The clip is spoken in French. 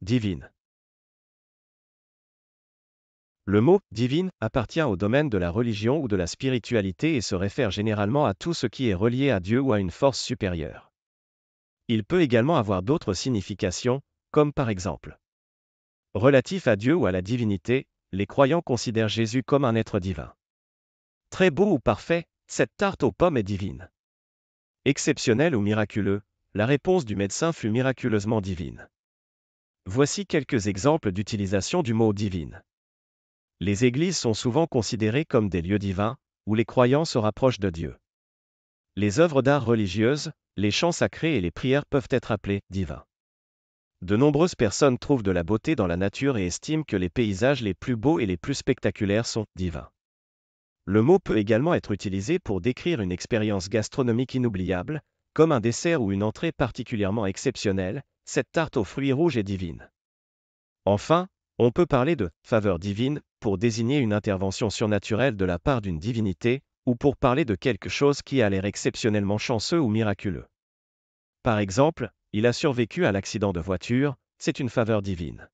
divine. Le mot divine appartient au domaine de la religion ou de la spiritualité et se réfère généralement à tout ce qui est relié à Dieu ou à une force supérieure. Il peut également avoir d'autres significations, comme par exemple relatif à Dieu ou à la divinité, les croyants considèrent Jésus comme un être divin. Très beau ou parfait, cette tarte aux pommes est divine. Exceptionnel ou miraculeux, la réponse du médecin fut miraculeusement divine. Voici quelques exemples d'utilisation du mot divine. Les églises sont souvent considérées comme des lieux divins, où les croyants se rapprochent de Dieu. Les œuvres d'art religieuses, les chants sacrés et les prières peuvent être appelés divins. De nombreuses personnes trouvent de la beauté dans la nature et estiment que les paysages les plus beaux et les plus spectaculaires sont divins. Le mot peut également être utilisé pour décrire une expérience gastronomique inoubliable, comme un dessert ou une entrée particulièrement exceptionnelle, cette tarte aux fruits rouges est divine. Enfin, on peut parler de faveur divine pour désigner une intervention surnaturelle de la part d'une divinité, ou pour parler de quelque chose qui a l'air exceptionnellement chanceux ou miraculeux. Par exemple, il a survécu à l'accident de voiture, c'est une faveur divine.